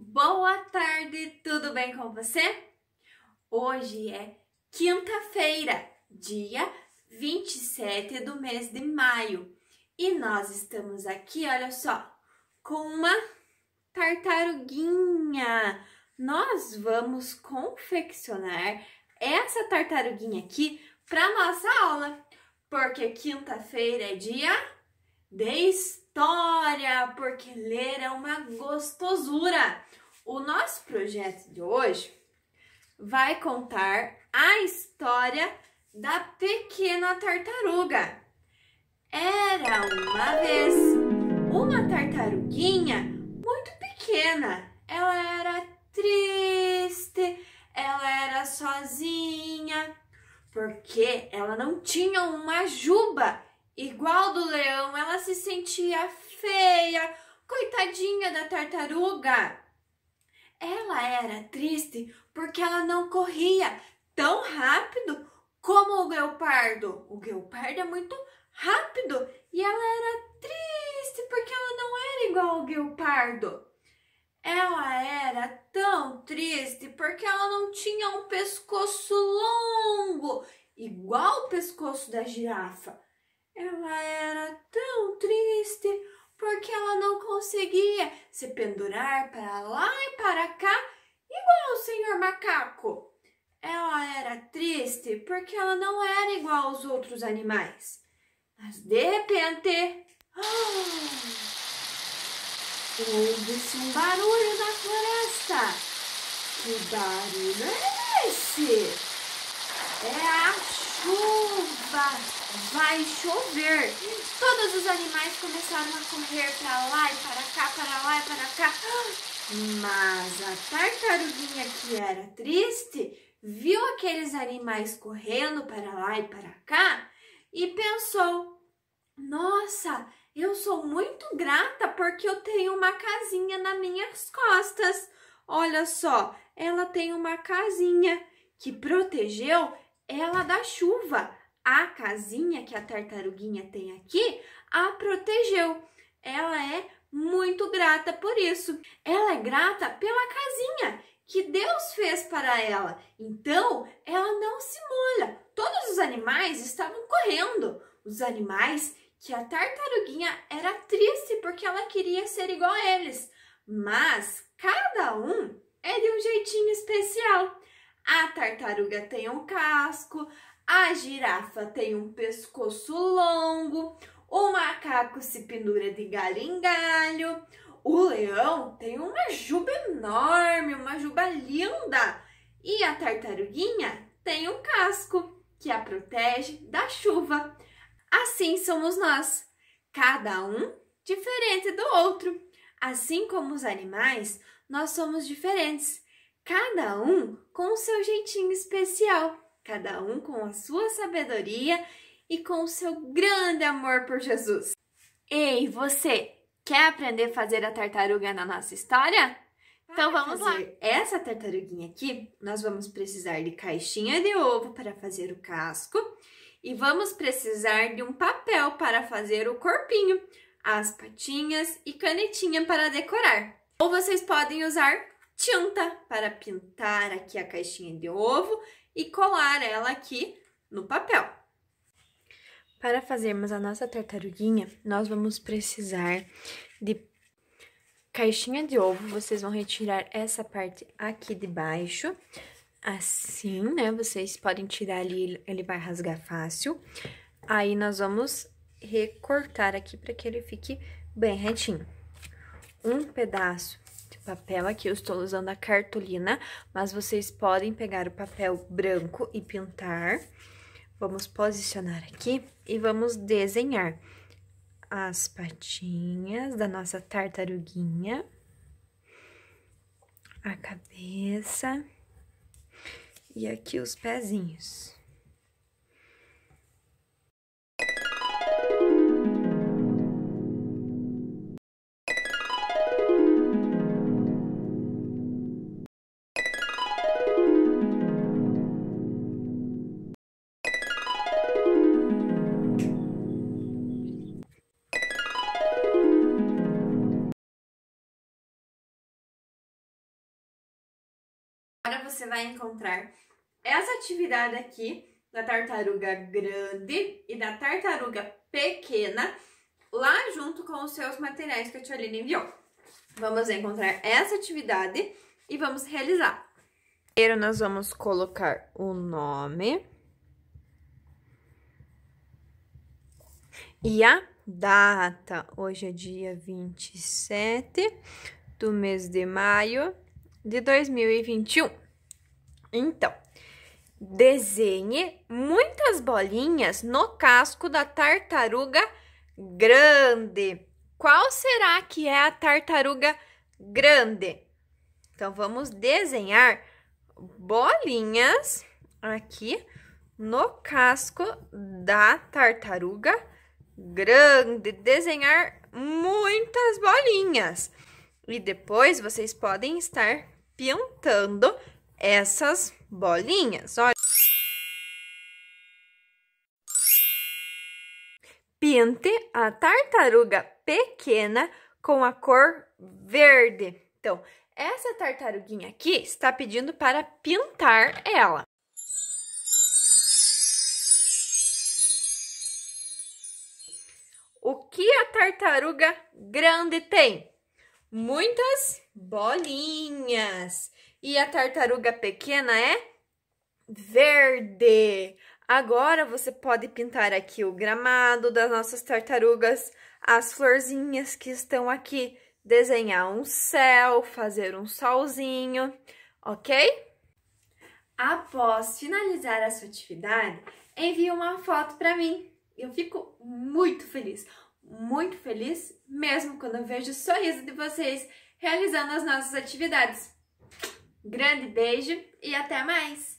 Boa tarde, tudo bem com você? Hoje é quinta-feira, dia 27 do mês de maio, e nós estamos aqui, olha só, com uma tartaruguinha. Nós vamos confeccionar essa tartaruguinha aqui para nossa aula, porque quinta-feira é dia de história porque ler é uma gostosura. O nosso projeto de hoje vai contar a história da pequena tartaruga. Era uma vez uma tartaruguinha muito pequena. Ela era triste, ela era sozinha, porque ela não tinha uma juba Igual do leão, ela se sentia feia, coitadinha da tartaruga. Ela era triste porque ela não corria tão rápido como o guepardo. O guepardo é muito rápido e ela era triste porque ela não era igual ao guepardo. Ela era tão triste porque ela não tinha um pescoço longo, igual o pescoço da girafa. Ela era tão triste porque ela não conseguia se pendurar para lá e para cá, igual o senhor macaco. Ela era triste porque ela não era igual aos outros animais. Mas de repente. Oh, se um barulho na floresta. Que barulho é esse? É a chuva, vai chover. Todos os animais começaram a correr para lá e para cá, para lá e para cá. Mas a tartaruguinha que era triste viu aqueles animais correndo para lá e para cá e pensou: Nossa, eu sou muito grata porque eu tenho uma casinha nas minhas costas. Olha só, ela tem uma casinha que protegeu ela da chuva. A casinha que a tartaruguinha tem aqui a protegeu. Ela é muito grata por isso. Ela é grata pela casinha que Deus fez para ela. Então, ela não se molha. Todos os animais estavam correndo. Os animais que a tartaruguinha era triste porque ela queria ser igual a eles. Mas cada um é de um jeitinho especial a tartaruga tem um casco, a girafa tem um pescoço longo, o macaco se pendura de galho em galho, o leão tem uma juba enorme, uma juba linda, e a tartaruguinha tem um casco que a protege da chuva. Assim somos nós, cada um diferente do outro. Assim como os animais, nós somos diferentes cada um com o seu jeitinho especial, cada um com a sua sabedoria e com o seu grande amor por Jesus. Ei, você quer aprender a fazer a tartaruga na nossa história? Então vamos lá. Essa tartaruguinha aqui, nós vamos precisar de caixinha de ovo para fazer o casco e vamos precisar de um papel para fazer o corpinho, as patinhas e canetinha para decorar. Ou vocês podem usar tinta para pintar aqui a caixinha de ovo e colar ela aqui no papel. Para fazermos a nossa tartaruguinha, nós vamos precisar de caixinha de ovo. Vocês vão retirar essa parte aqui de baixo, assim, né? Vocês podem tirar ali, ele vai rasgar fácil. Aí, nós vamos recortar aqui para que ele fique bem retinho. Um pedaço papel aqui, eu estou usando a cartolina, mas vocês podem pegar o papel branco e pintar. Vamos posicionar aqui e vamos desenhar as patinhas da nossa tartaruguinha, a cabeça e aqui os pezinhos. Agora você vai encontrar essa atividade aqui da tartaruga grande e da tartaruga pequena lá junto com os seus materiais que a Tiolina enviou. Vamos encontrar essa atividade e vamos realizar. Primeiro, nós vamos colocar o nome e a data. Hoje é dia 27 do mês de maio de 2021. Então, desenhe muitas bolinhas no casco da tartaruga grande. Qual será que é a tartaruga grande? Então, vamos desenhar bolinhas aqui no casco da tartaruga grande. Desenhar muitas bolinhas. E depois vocês podem estar pintando essas bolinhas. Olha. Pinte a tartaruga pequena com a cor verde. Então, essa tartaruguinha aqui está pedindo para pintar ela. O que a tartaruga grande tem? muitas bolinhas. E a tartaruga pequena é verde. Agora você pode pintar aqui o gramado das nossas tartarugas, as florzinhas que estão aqui, desenhar um céu, fazer um solzinho, ok? Após finalizar a sua atividade, envie uma foto para mim. Eu fico muito feliz muito feliz, mesmo quando eu vejo o sorriso de vocês realizando as nossas atividades. Grande beijo e até mais!